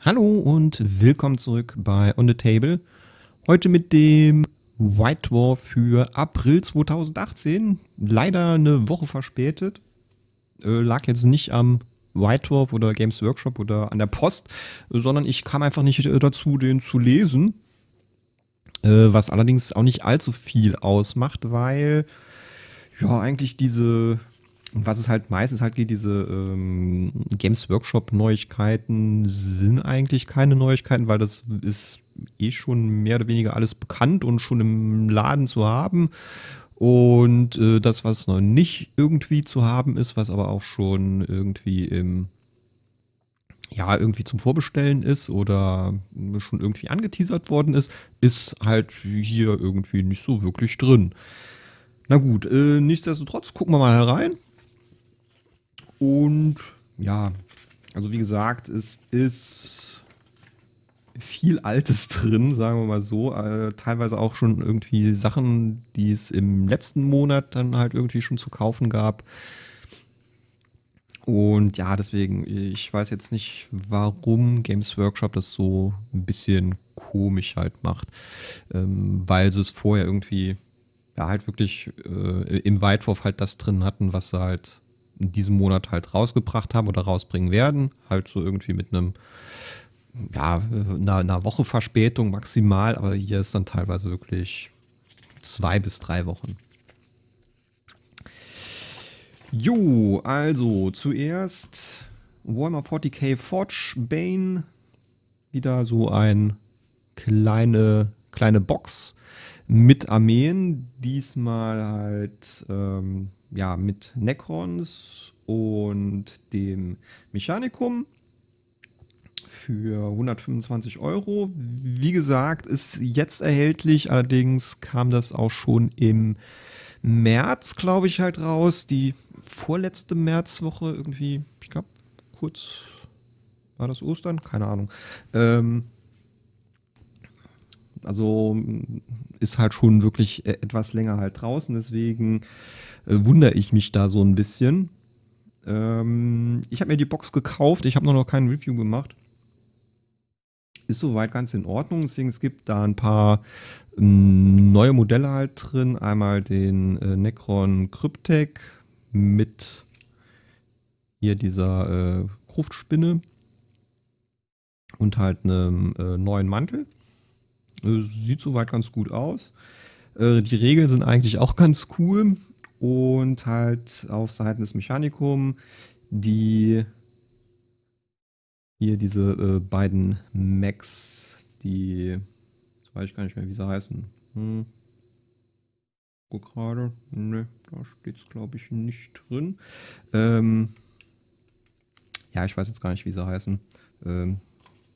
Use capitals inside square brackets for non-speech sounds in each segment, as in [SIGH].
Hallo und willkommen zurück bei On the Table. Heute mit dem White War für April 2018. Leider eine Woche verspätet. Äh, lag jetzt nicht am White Dwarf oder Games Workshop oder an der Post, sondern ich kam einfach nicht äh, dazu, den zu lesen. Äh, was allerdings auch nicht allzu viel ausmacht, weil ja eigentlich diese und was es halt meistens halt geht, diese ähm, Games Workshop-Neuigkeiten sind eigentlich keine Neuigkeiten, weil das ist eh schon mehr oder weniger alles bekannt und schon im Laden zu haben. Und äh, das, was noch nicht irgendwie zu haben ist, was aber auch schon irgendwie im ja, irgendwie zum Vorbestellen ist oder schon irgendwie angeteasert worden ist, ist halt hier irgendwie nicht so wirklich drin. Na gut, äh, nichtsdestotrotz gucken wir mal herein. Und ja, also wie gesagt, es ist viel Altes drin, sagen wir mal so. Äh, teilweise auch schon irgendwie Sachen, die es im letzten Monat dann halt irgendwie schon zu kaufen gab. Und ja, deswegen, ich weiß jetzt nicht, warum Games Workshop das so ein bisschen komisch halt macht. Ähm, weil sie es vorher irgendwie, ja, halt wirklich äh, im Weitwurf halt das drin hatten, was sie halt in diesem Monat halt rausgebracht haben oder rausbringen werden. Halt so irgendwie mit einem, ja, einer, einer Woche Verspätung maximal, aber hier ist dann teilweise wirklich zwei bis drei Wochen. Jo, also zuerst Warhammer 40k Forge Bane. Wieder so ein kleine, kleine Box mit Armeen. Diesmal halt ähm, ja, mit Necrons und dem Mechanikum für 125 Euro. Wie gesagt, ist jetzt erhältlich, allerdings kam das auch schon im März, glaube ich, halt raus. Die vorletzte Märzwoche irgendwie, ich glaube, kurz war das Ostern? Keine Ahnung. Ähm, also ist halt schon wirklich äh, etwas länger halt draußen. Deswegen äh, wundere ich mich da so ein bisschen. Ähm, ich habe mir die Box gekauft. Ich habe noch kein Review gemacht. Ist soweit ganz in Ordnung. Deswegen es gibt da ein paar ähm, neue Modelle halt drin. Einmal den äh, Necron Cryptek mit hier dieser äh, Gruftspinne und halt einem äh, neuen Mantel. Äh, sieht soweit ganz gut aus. Äh, die Regeln sind eigentlich auch ganz cool und halt auf Seiten des Mechanikum die hier diese äh, beiden Max, die jetzt weiß ich gar nicht mehr, wie sie heißen. Hm. Guck gerade. Ne, da steht es glaube ich nicht drin. Ähm, ja, ich weiß jetzt gar nicht, wie sie heißen. Ähm,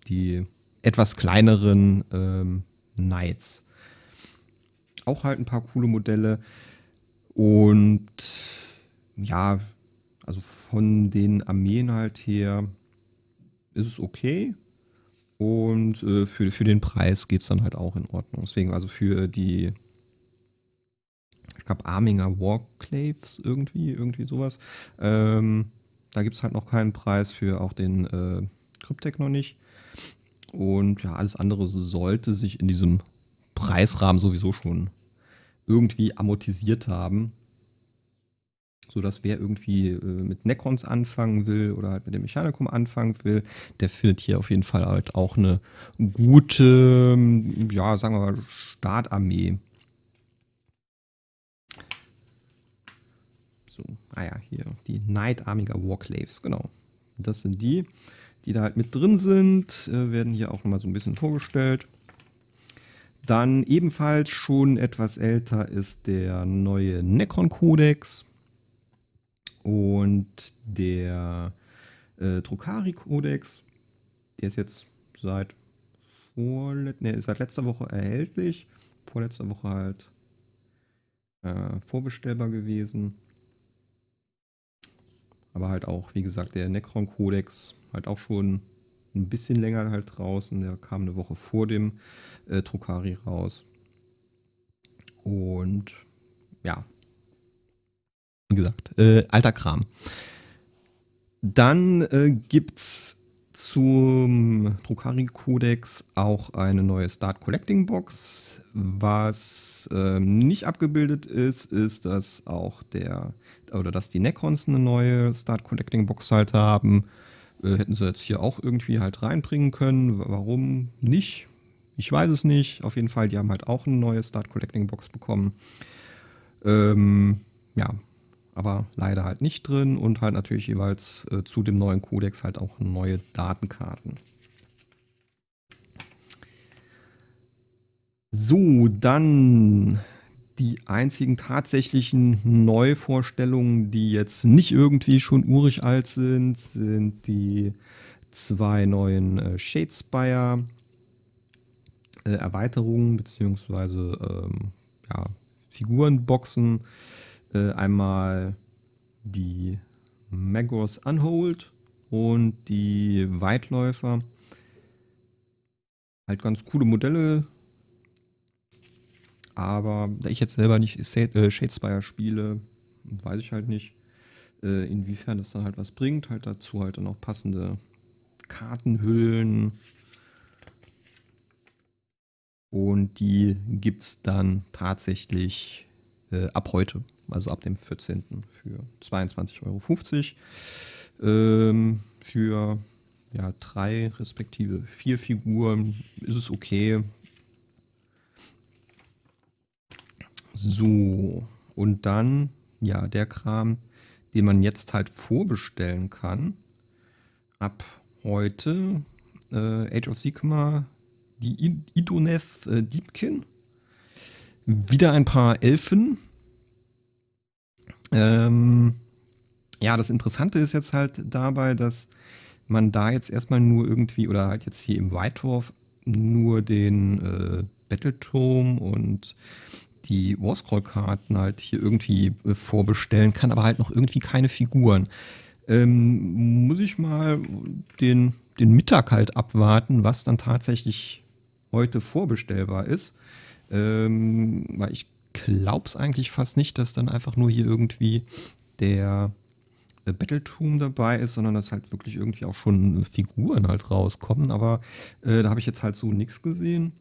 die etwas kleineren ähm, Knights. Auch halt ein paar coole Modelle. Und ja, also von den Armeen halt her ist es okay. Und äh, für, für den Preis geht es dann halt auch in Ordnung. Deswegen, also für die, ich glaube, Arminger Warclaves irgendwie, irgendwie sowas. Ähm, da gibt es halt noch keinen Preis für auch den äh, Cryptek noch nicht. Und ja, alles andere sollte sich in diesem Preisrahmen sowieso schon irgendwie amortisiert haben. Sodass wer irgendwie äh, mit Necrons anfangen will oder halt mit dem Mechanikum anfangen will, der findet hier auf jeden Fall halt auch eine gute, ja, sagen wir mal, Startarmee. So, ah ja, hier, die Night Armiger Warclaves, genau. Das sind die die da halt mit drin sind, äh, werden hier auch nochmal so ein bisschen vorgestellt. Dann ebenfalls schon etwas älter ist der neue Necron-Kodex und der äh, Drucari-Kodex. Der ist jetzt seit, vorlet nee, seit letzter Woche erhältlich. Vorletzter Woche halt äh, vorbestellbar gewesen. Aber halt auch, wie gesagt, der Necron-Kodex halt auch schon ein bisschen länger halt draußen. Der kam eine Woche vor dem äh, Trukari raus. Und ja, wie gesagt, äh, alter Kram. Dann äh, gibt's zum Drucari-Kodex auch eine neue Start Collecting Box. Was ähm, nicht abgebildet ist, ist, dass auch der oder dass die Necrons eine neue Start Collecting Box halt haben. Äh, hätten sie jetzt hier auch irgendwie halt reinbringen können. Warum nicht? Ich weiß es nicht. Auf jeden Fall, die haben halt auch eine neue Start Collecting Box bekommen. Ähm, ja, aber leider halt nicht drin und halt natürlich jeweils äh, zu dem neuen Codex halt auch neue Datenkarten. So, dann die einzigen tatsächlichen Neuvorstellungen, die jetzt nicht irgendwie schon urig alt sind, sind die zwei neuen äh, Shadespire äh, Erweiterungen bzw. Ähm, ja, Figurenboxen. Äh, einmal die Magos Unhold und die Weitläufer. Halt ganz coole Modelle. Aber da ich jetzt selber nicht äh, Shadespire spiele, weiß ich halt nicht, äh, inwiefern das dann halt was bringt. Halt dazu halt dann auch passende Kartenhüllen. Und die gibt es dann tatsächlich äh, ab heute, also ab dem 14. für 22,50 Euro. Ähm, für ja, drei respektive vier Figuren ist es okay. So, und dann, ja, der Kram, den man jetzt halt vorbestellen kann, ab heute, äh, Age of Sigma, die Idonev äh, Deepkin wieder ein paar Elfen. Ähm, ja, das Interessante ist jetzt halt dabei, dass man da jetzt erstmal nur irgendwie, oder halt jetzt hier im Whitehorf, nur den äh, Battleturm und die Warscroll-Karten halt hier irgendwie äh, vorbestellen kann, aber halt noch irgendwie keine Figuren. Ähm, muss ich mal den, den Mittag halt abwarten, was dann tatsächlich heute vorbestellbar ist. Ähm, weil ich glaube es eigentlich fast nicht, dass dann einfach nur hier irgendwie der äh, Battletoom dabei ist, sondern dass halt wirklich irgendwie auch schon äh, Figuren halt rauskommen. Aber äh, da habe ich jetzt halt so nichts gesehen.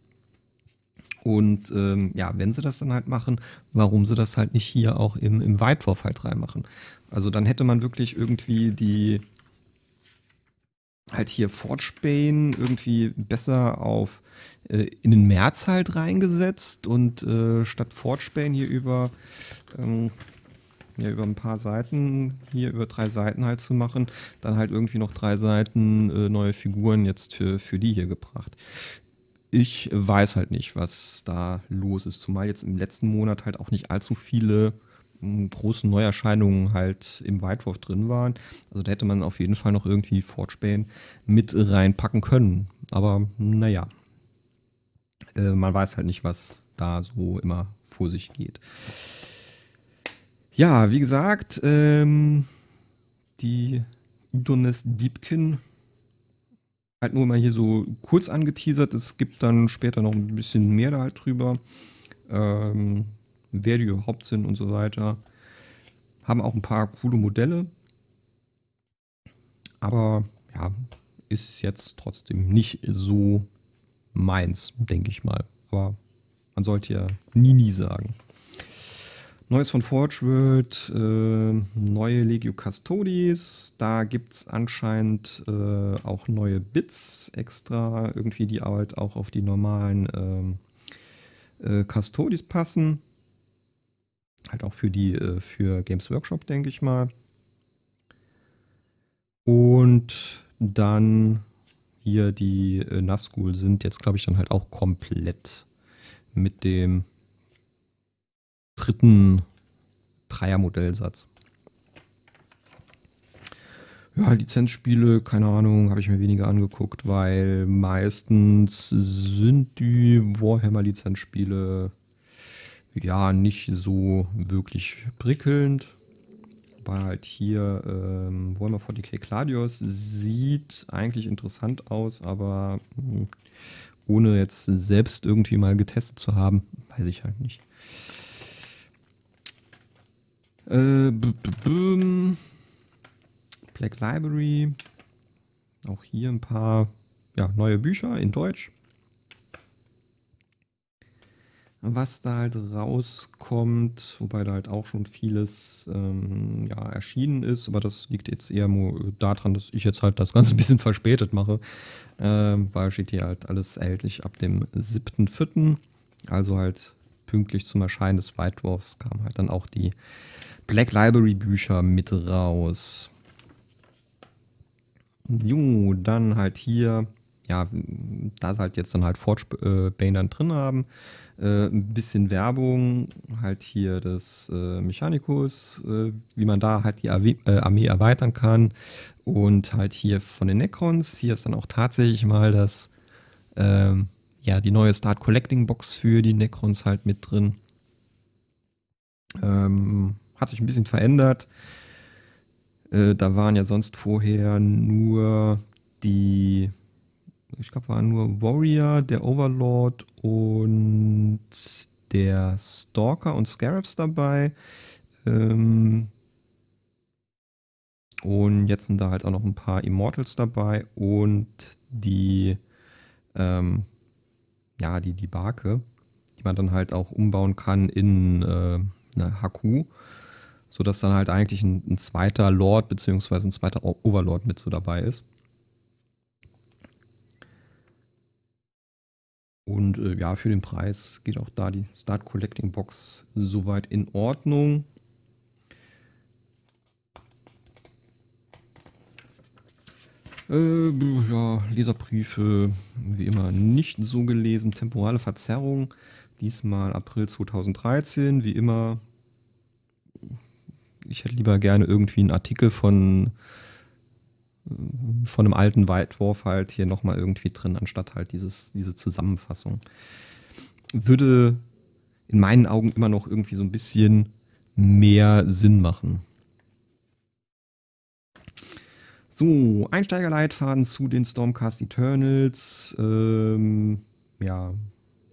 Und ähm, ja, wenn sie das dann halt machen, warum sie das halt nicht hier auch im, im Weitwurf halt reinmachen? Also dann hätte man wirklich irgendwie die halt hier Forgebane irgendwie besser auf äh, in den März halt reingesetzt und äh, statt Forgebane hier über ähm, ja, über ein paar Seiten, hier über drei Seiten halt zu machen, dann halt irgendwie noch drei Seiten äh, neue Figuren jetzt für, für die hier gebracht. Ich weiß halt nicht, was da los ist, zumal jetzt im letzten Monat halt auch nicht allzu viele großen Neuerscheinungen halt im Weitwurf drin waren. Also da hätte man auf jeden Fall noch irgendwie Fortspähen mit reinpacken können. Aber naja, äh, man weiß halt nicht, was da so immer vor sich geht. Ja, wie gesagt, ähm, die Idones Diebkin halt nur mal hier so kurz angeteasert. Es gibt dann später noch ein bisschen mehr da halt drüber. Ähm, wer die überhaupt sind und so weiter. Haben auch ein paar coole Modelle. Aber ja, ist jetzt trotzdem nicht so meins, denke ich mal. Aber man sollte ja nie, nie sagen. Neues von Forge World, äh, neue Legio Custodies. Da gibt es anscheinend äh, auch neue Bits extra, irgendwie, die halt auch auf die normalen ähm, äh, Custodis passen. Halt auch für die, äh, für Games Workshop, denke ich mal. Und dann hier die äh, Nazgul sind jetzt, glaube ich, dann halt auch komplett mit dem dritten Dreier-Modellsatz. Ja, Lizenzspiele, keine Ahnung, habe ich mir weniger angeguckt, weil meistens sind die Warhammer-Lizenzspiele ja nicht so wirklich prickelnd. Weil halt hier ähm, Warhammer 40k Gladius sieht eigentlich interessant aus, aber mh, hm, ohne jetzt selbst irgendwie mal getestet zu haben, weiß ich halt nicht. Äh, b -b -b Black Library. Auch hier ein paar ja, neue Bücher in Deutsch was da halt rauskommt, wobei da halt auch schon vieles ähm, ja, erschienen ist, aber das liegt jetzt eher nur daran, dass ich jetzt halt das Ganze ein bisschen verspätet mache, ähm, weil steht hier halt alles erhältlich ab dem 7.4., also halt pünktlich zum Erscheinen des White Dwarfs kamen halt dann auch die Black Library Bücher mit raus. Jo, dann halt hier ja, da halt jetzt dann halt Forge äh, Bane dann drin haben, äh, ein bisschen Werbung, halt hier das äh, Mechanicus, äh, wie man da halt die Arme äh, Armee erweitern kann und halt hier von den Necrons, hier ist dann auch tatsächlich mal das, ähm, ja, die neue Start Collecting Box für die Necrons halt mit drin. Ähm, hat sich ein bisschen verändert. Äh, da waren ja sonst vorher nur die ich glaube, waren nur Warrior, der Overlord und der Stalker und Scarabs dabei. Ähm und jetzt sind da halt auch noch ein paar Immortals dabei und die, ähm ja, die, die Barke, die man dann halt auch umbauen kann in äh, eine Haku, sodass dann halt eigentlich ein, ein zweiter Lord bzw. ein zweiter Overlord mit so dabei ist. Und äh, ja, für den Preis geht auch da die Start Collecting Box soweit in Ordnung. Äh, ja, Leserbriefe, wie immer, nicht so gelesen. Temporale Verzerrung, diesmal April 2013, wie immer. Ich hätte lieber gerne irgendwie einen Artikel von von einem alten Weitwurf halt hier nochmal irgendwie drin, anstatt halt dieses, diese Zusammenfassung. Würde in meinen Augen immer noch irgendwie so ein bisschen mehr Sinn machen. So, Einsteigerleitfaden zu den Stormcast Eternals. Ähm, ja,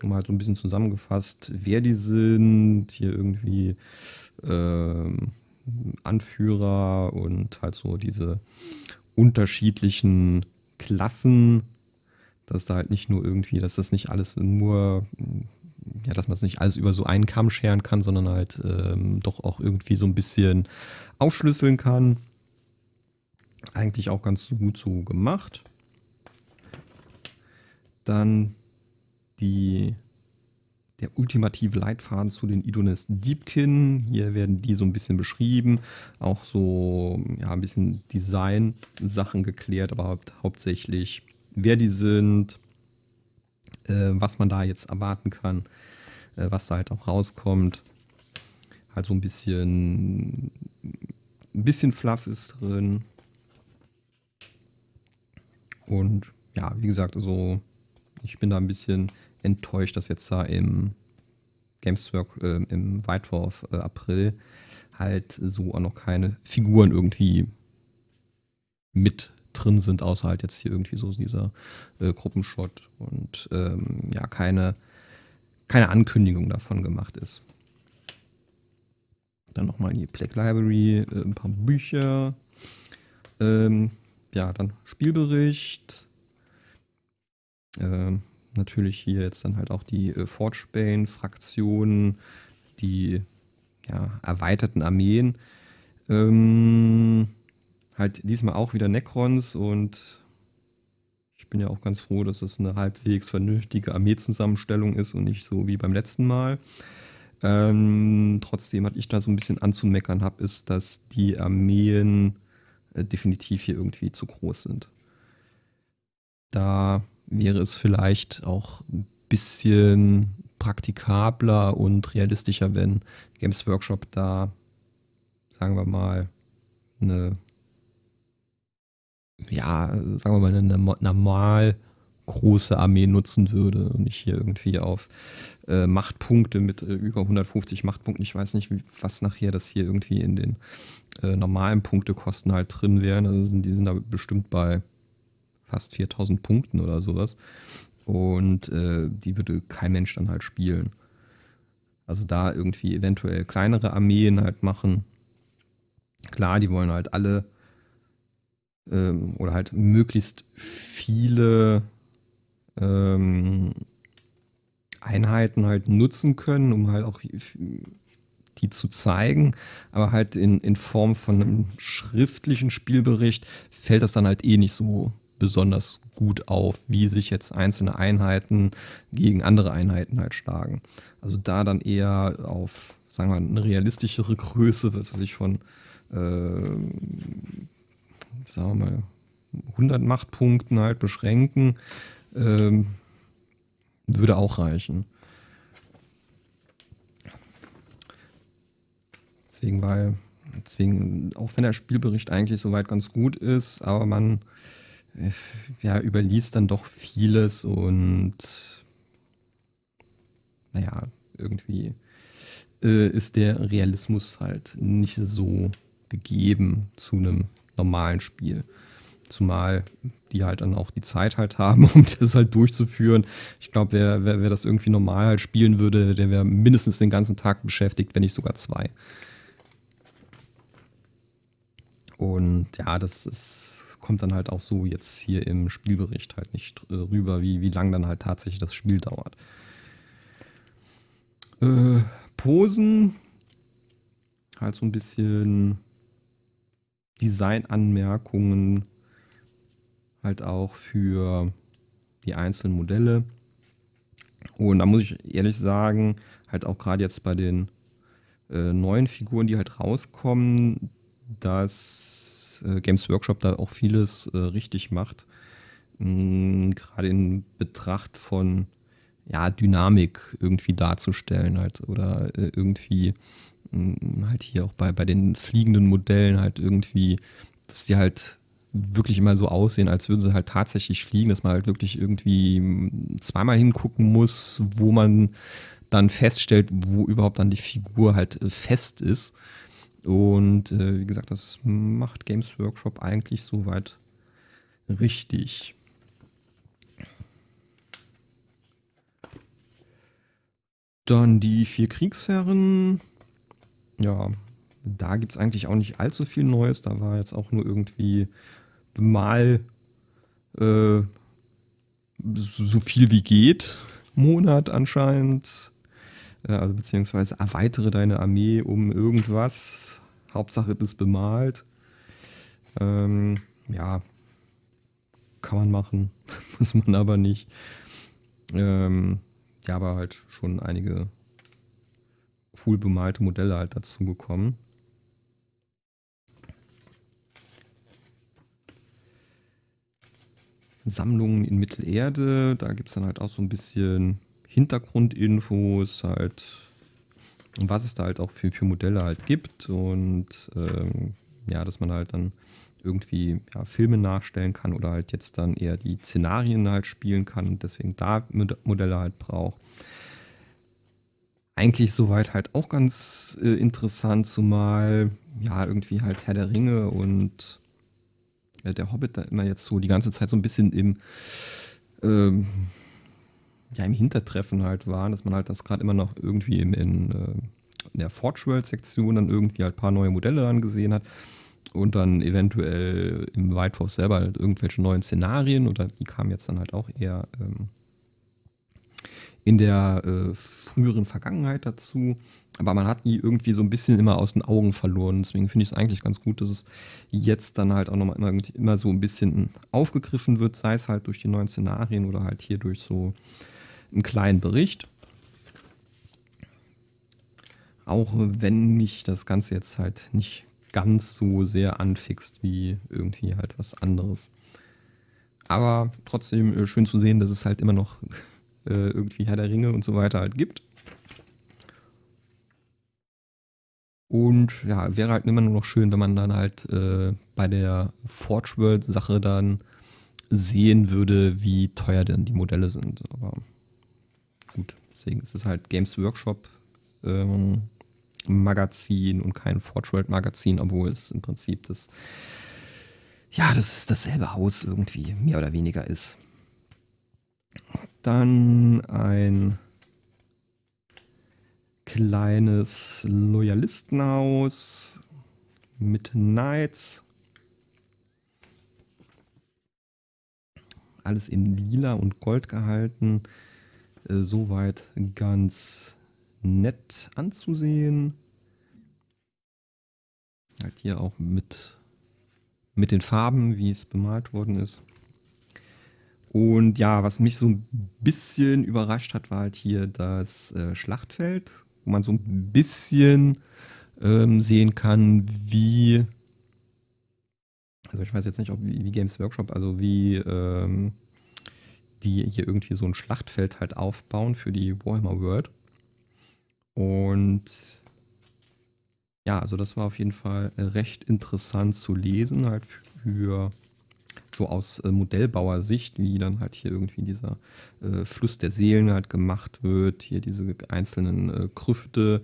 nochmal so ein bisschen zusammengefasst, wer die sind, hier irgendwie ähm, Anführer und halt so diese unterschiedlichen Klassen, dass da halt nicht nur irgendwie, dass das nicht alles nur, ja, dass man es nicht alles über so einen Kamm scheren kann, sondern halt ähm, doch auch irgendwie so ein bisschen aufschlüsseln kann. Eigentlich auch ganz gut so gemacht. Dann die der ultimative Leitfaden zu den Idonis Deepkin. Hier werden die so ein bisschen beschrieben, auch so ja, ein bisschen Design-Sachen geklärt, aber haupt, hauptsächlich, wer die sind, äh, was man da jetzt erwarten kann, äh, was da halt auch rauskommt. Halt so ein bisschen, ein bisschen Fluff ist drin. Und ja, wie gesagt, also ich bin da ein bisschen enttäuscht, dass jetzt da im Gameswork äh, im Weitwurf äh, April halt so auch noch keine Figuren irgendwie mit drin sind, außer halt jetzt hier irgendwie so dieser äh, Gruppenshot und ähm, ja, keine, keine Ankündigung davon gemacht ist. Dann nochmal die Black Library, äh, ein paar Bücher, ähm, ja, dann Spielbericht, ähm, natürlich hier jetzt dann halt auch die äh, Forge-Bane-Fraktionen, die ja, erweiterten Armeen. Ähm, halt diesmal auch wieder Necrons und ich bin ja auch ganz froh, dass es eine halbwegs vernünftige Armeezusammenstellung ist und nicht so wie beim letzten Mal. Ähm, trotzdem, was ich da so ein bisschen anzumeckern habe, ist, dass die Armeen äh, definitiv hier irgendwie zu groß sind. Da wäre es vielleicht auch ein bisschen praktikabler und realistischer, wenn Games Workshop da, sagen wir mal, eine, ja, sagen wir mal, eine normal große Armee nutzen würde und nicht hier irgendwie auf äh, Machtpunkte mit äh, über 150 Machtpunkten, ich weiß nicht, wie, was nachher das hier irgendwie in den äh, normalen Punktekosten halt drin wären, also sind, die sind da bestimmt bei fast 4000 Punkten oder sowas. Und äh, die würde kein Mensch dann halt spielen. Also da irgendwie eventuell kleinere Armeen halt machen. Klar, die wollen halt alle ähm, oder halt möglichst viele ähm, Einheiten halt nutzen können, um halt auch die zu zeigen, aber halt in, in Form von einem schriftlichen Spielbericht fällt das dann halt eh nicht so besonders gut auf, wie sich jetzt einzelne Einheiten gegen andere Einheiten halt schlagen. Also da dann eher auf, sagen wir mal, eine realistischere Größe, was weiß ich, von, äh, sagen wir mal, 100 Machtpunkten halt beschränken, äh, würde auch reichen. Deswegen, weil, deswegen, auch wenn der Spielbericht eigentlich soweit ganz gut ist, aber man ja, überließ dann doch vieles und naja, irgendwie äh, ist der Realismus halt nicht so gegeben zu einem normalen Spiel. Zumal die halt dann auch die Zeit halt haben, [LAUGHS] um das halt durchzuführen. Ich glaube, wer, wer, wer das irgendwie normal halt spielen würde, der wäre mindestens den ganzen Tag beschäftigt, wenn nicht sogar zwei. Und ja, das ist kommt dann halt auch so jetzt hier im Spielbericht halt nicht äh, rüber, wie, wie lang dann halt tatsächlich das Spiel dauert. Äh, Posen, halt so ein bisschen Designanmerkungen halt auch für die einzelnen Modelle. Und da muss ich ehrlich sagen, halt auch gerade jetzt bei den äh, neuen Figuren, die halt rauskommen, dass äh, Games Workshop da auch vieles äh, richtig macht. Mm, gerade in Betracht von ja, Dynamik irgendwie darzustellen halt oder äh, irgendwie mm, halt hier auch bei, bei den fliegenden Modellen halt irgendwie, dass die halt wirklich immer so aussehen, als würden sie halt tatsächlich fliegen, dass man halt wirklich irgendwie mm, zweimal hingucken muss, wo man dann feststellt, wo überhaupt dann die Figur halt fest ist. Und äh, wie gesagt, das macht Games Workshop eigentlich soweit richtig. Dann die vier Kriegsherren. Ja, da gibt es eigentlich auch nicht allzu viel Neues. Da war jetzt auch nur irgendwie mal äh, so viel wie geht Monat anscheinend. Äh, also beziehungsweise erweitere deine Armee um irgendwas. Hauptsache das bemalt. Ähm, ja, kann man machen, [LAUGHS] muss man aber nicht. Ähm, ja, aber halt schon einige cool bemalte Modelle halt dazu gekommen. Sammlungen in Mittelerde, da gibt es dann halt auch so ein bisschen Hintergrundinfos, halt, was es da halt auch für, für Modelle halt gibt und ähm, ja, dass man halt dann irgendwie ja, Filme nachstellen kann oder halt jetzt dann eher die Szenarien halt spielen kann und deswegen da Modelle halt braucht. Eigentlich soweit halt auch ganz äh, interessant, zumal ja irgendwie halt Herr der Ringe und äh, der Hobbit da immer jetzt so die ganze Zeit so ein bisschen im ähm, ja, im Hintertreffen halt waren, dass man halt das gerade immer noch irgendwie in, in, äh, in der Forge World-Sektion dann irgendwie halt ein paar neue Modelle dann gesehen hat und dann eventuell im White Force selber halt irgendwelche neuen Szenarien oder die kamen jetzt dann halt auch eher ähm, in der äh, früheren Vergangenheit dazu. Aber man hat die irgendwie so ein bisschen immer aus den Augen verloren. Deswegen finde ich es eigentlich ganz gut, dass es jetzt dann halt auch nochmal immer, immer so ein bisschen aufgegriffen wird, sei es halt durch die neuen Szenarien oder halt hier durch so einen kleinen Bericht. Auch wenn mich das Ganze jetzt halt nicht ganz so sehr anfixt wie irgendwie halt was anderes. Aber trotzdem äh, schön zu sehen, dass es halt immer noch [LAUGHS] äh, irgendwie Herr der Ringe und so weiter halt gibt. Und ja, wäre halt immer nur noch schön, wenn man dann halt äh, bei der Forge World Sache dann sehen würde, wie teuer denn die Modelle sind. Aber gut. Deswegen ist es halt Games Workshop ähm, Magazin und kein Fortworld Magazin, obwohl es im Prinzip das, ja, das ist dasselbe Haus irgendwie, mehr oder weniger ist. Dann ein kleines Loyalistenhaus mit Knights. Alles in lila und gold gehalten. Äh, soweit ganz nett anzusehen. Halt hier auch mit, mit den Farben, wie es bemalt worden ist. Und ja, was mich so ein bisschen überrascht hat, war halt hier das äh, Schlachtfeld, wo man so ein bisschen ähm, sehen kann, wie also ich weiß jetzt nicht, ob wie, Games Workshop, also wie ähm, die hier irgendwie so ein Schlachtfeld halt aufbauen für die Warhammer World. Und ja, also das war auf jeden Fall äh, recht interessant zu lesen, halt für so aus äh, Modellbauersicht, wie dann halt hier irgendwie dieser äh, Fluss der Seelen halt gemacht wird, hier diese einzelnen äh, Krüfte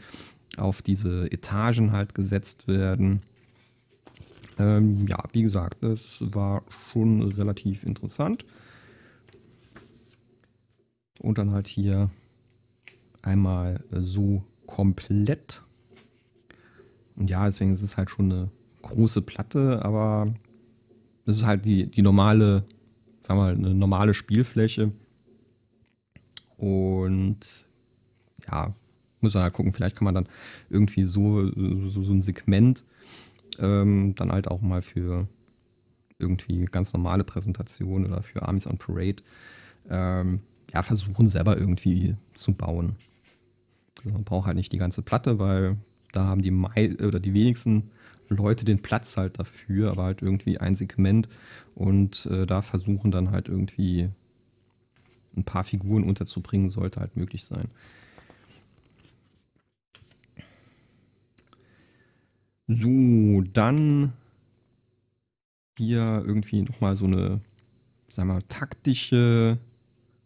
auf diese Etagen halt gesetzt werden. Ähm, ja, wie gesagt, es war schon relativ interessant. Und dann halt hier einmal so komplett. Und ja, deswegen ist es halt schon eine große Platte, aber es ist halt die, die normale, sagen wir mal, eine normale Spielfläche. Und ja, muss man halt gucken, vielleicht kann man dann irgendwie so, so, so ein Segment ähm, dann halt auch mal für irgendwie ganz normale Präsentationen oder für Armies on Parade ähm, ja, versuchen selber irgendwie zu bauen. Also man braucht halt nicht die ganze Platte, weil da haben die mei oder die wenigsten Leute den Platz halt dafür, aber halt irgendwie ein Segment und äh, da versuchen dann halt irgendwie ein paar Figuren unterzubringen, sollte halt möglich sein. So, dann hier irgendwie nochmal so eine, sag mal, taktische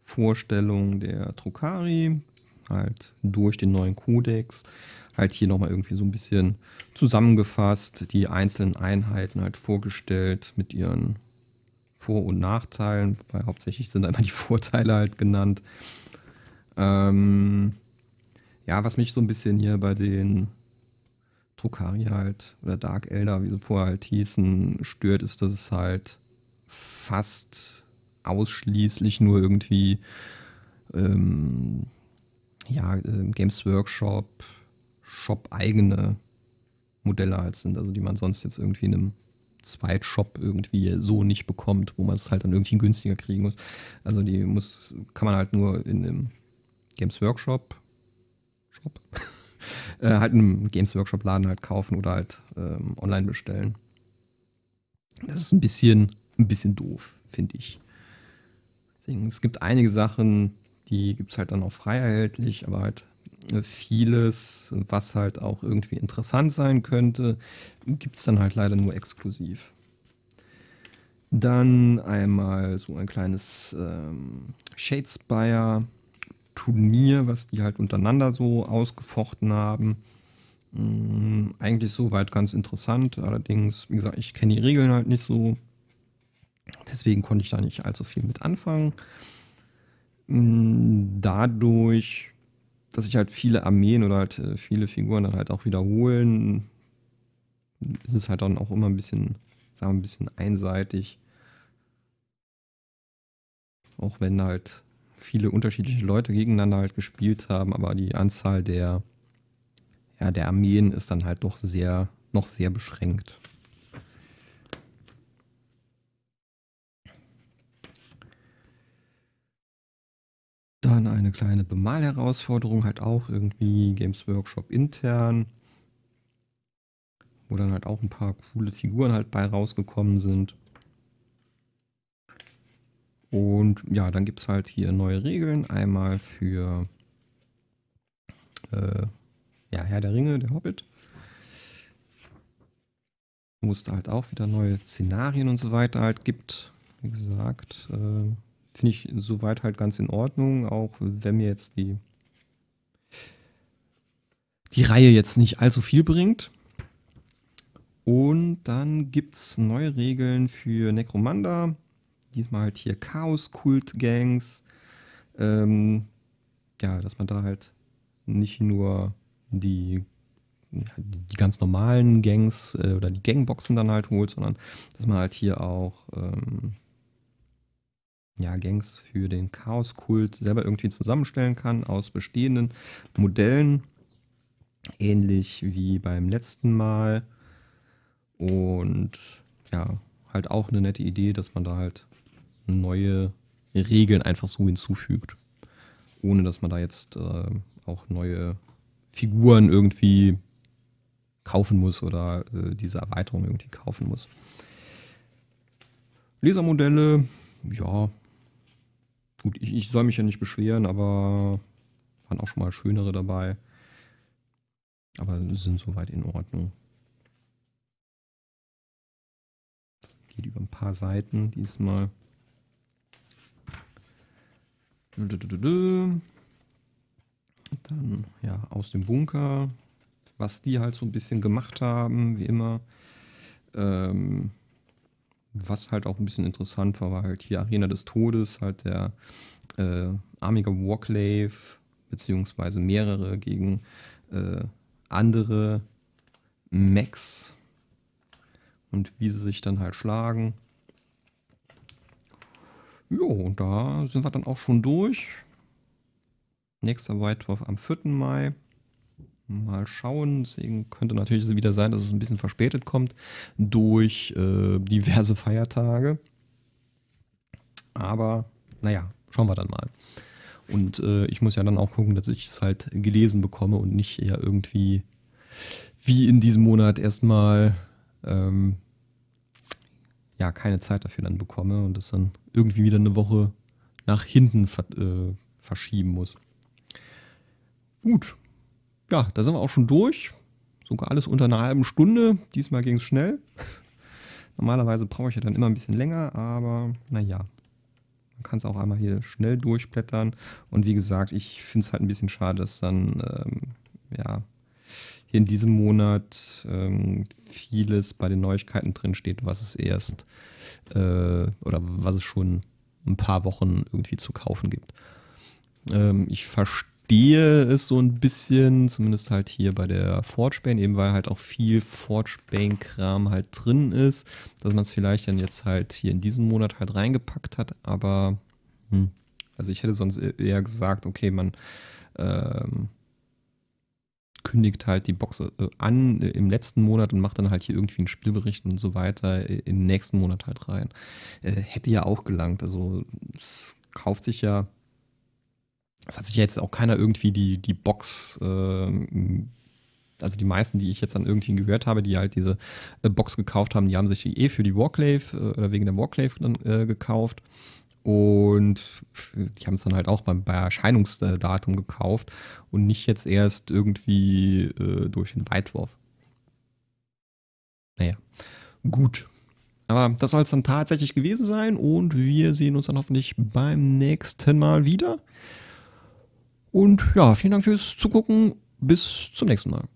Vorstellung der Trukari, halt durch den neuen Kodex, halt hier nochmal irgendwie so ein bisschen zusammengefasst, die einzelnen Einheiten halt vorgestellt mit ihren Vor- und Nachteilen, wobei hauptsächlich sind einmal die [LAUGHS] Vorteile halt genannt. Ähm, ja, was mich so ein bisschen hier bei den Trukari halt oder Dark Elder, wie sie vorher halt hießen, stört, ist, dass es halt fast ausschließlich nur irgendwie ähm, ja, ähm, Games Workshop, Shop-eigene Modelle halt sind, also die man sonst jetzt irgendwie in einem Zweitshop irgendwie so nicht bekommt, wo man es halt dann irgendwie günstiger kriegen muss. Also die muss, kann man halt nur in einem Games Workshop Shop [LAUGHS] äh, halt einem Games Workshop Laden halt kaufen oder halt ähm, online bestellen. Das ist ein bisschen, ein bisschen doof, finde ich. Deswegen, es gibt einige Sachen, die gibt es halt dann auch frei erhältlich, aber halt äh, vieles, was halt auch irgendwie interessant sein könnte, gibt es dann halt leider nur exklusiv. Dann einmal so ein kleines ähm, Shadespire-Turnier, was die halt untereinander so ausgefochten haben. Ähm, eigentlich soweit ganz interessant, allerdings, wie gesagt, ich kenne die Regeln halt nicht so. Deswegen konnte ich da nicht allzu viel mit anfangen. Mm, dadurch, dass sich halt viele Armeen oder halt äh, viele Figuren dann halt auch wiederholen, ist es halt dann auch immer ein bisschen, sagen wir, ein bisschen einseitig. Auch wenn halt viele unterschiedliche Leute gegeneinander halt gespielt haben, aber die Anzahl der, ja, der Armeen ist dann halt doch sehr, noch sehr beschränkt. eine kleine Bemalherausforderung, halt auch irgendwie Games Workshop intern, wo dann halt auch ein paar coole Figuren halt bei rausgekommen sind. Und ja, dann gibt es halt hier neue Regeln. Einmal für äh, ja, Herr der Ringe, der Hobbit. Wo es da halt auch wieder neue Szenarien und so weiter halt gibt. Wie gesagt, äh, finde ich soweit halt ganz in Ordnung, auch wenn mir jetzt die, die Reihe jetzt nicht allzu viel bringt. Und dann gibt es neue Regeln für Necromanda. Diesmal halt hier Chaos-Kult-Gangs. Ähm, ja, dass man da halt nicht nur die, die ganz normalen Gangs äh, oder die Gangboxen dann halt holt, sondern dass man halt hier auch ähm, ja, Gangs für den Chaos-Kult selber irgendwie zusammenstellen kann aus bestehenden Modellen. Ähnlich wie beim letzten Mal. Und ja, halt auch eine nette Idee, dass man da halt neue Regeln einfach so hinzufügt. Ohne dass man da jetzt äh, auch neue Figuren irgendwie kaufen muss oder äh, diese Erweiterung irgendwie kaufen muss. Lesermodelle, ja, gut, ich, ich soll mich ja nicht beschweren, aber waren auch schon mal schönere dabei. Aber sind soweit in Ordnung. Geht über ein paar Seiten diesmal. Dann ja, aus dem Bunker. Was die halt so ein bisschen gemacht haben, wie immer. Ähm, was halt auch ein bisschen interessant war, war halt hier Arena des Todes, halt der äh, Amiga Warclave, beziehungsweise mehrere gegen äh, andere Mechs und wie sie sich dann halt schlagen. Jo, und da sind wir dann auch schon durch. Nächster White am 4. Mai mal schauen. Deswegen könnte natürlich wieder sein, dass es ein bisschen verspätet kommt durch äh, diverse Feiertage. Aber naja, schauen wir dann mal. Und äh, ich muss ja dann auch gucken, dass ich es halt gelesen bekomme und nicht eher irgendwie wie in diesem Monat erstmal ähm, ja keine Zeit dafür dann bekomme und das dann irgendwie wieder eine Woche nach hinten ver äh, verschieben muss. Gut, ja, da sind wir auch schon durch. Sogar alles unter einer halben Stunde. Diesmal ging es schnell. [LAUGHS] Normalerweise brauche ich ja dann immer ein bisschen länger, aber naja. Man kann es auch einmal hier schnell durchblättern. Und wie gesagt, ich finde es halt ein bisschen schade, dass dann, ähm, ja, hier in diesem Monat ähm, vieles bei den Neuigkeiten drin steht, was es erst äh, oder was es schon ein paar Wochen irgendwie zu kaufen gibt. Ähm, ich verstehe verstehe, es so ein bisschen, zumindest halt hier bei der Forgebane, eben weil halt auch viel Forgebane-Kram halt drin ist, dass man es vielleicht dann jetzt halt hier in diesem Monat halt reingepackt hat, aber hm, also ich hätte sonst e-, eher gesagt, okay, man ähm, kündigt halt die Box äh, an äh, im letzten Monat und macht dann halt hier irgendwie einen Spielbericht und so weiter äh, im nächsten Monat halt rein. Äh, hätte ja auch gelangt. Also es kauft sich ja es hat sich ja jetzt auch keiner irgendwie die, die Box, äh, also die meisten, die ich jetzt an irgendwie gehört habe, die halt diese äh, Box gekauft haben, die haben sich eh für die Warclave äh, oder wegen der Warclave dann äh, gekauft. Und die haben es dann halt auch beim, bei Erscheinungsdatum gekauft und nicht jetzt erst irgendwie äh, durch den Weitwurf. Naja, gut. Aber das soll es dann tatsächlich gewesen sein und wir sehen uns dann hoffentlich beim nächsten Mal wieder. Und ja, vielen Dank fürs Zugucken. Bis zum nächsten Mal.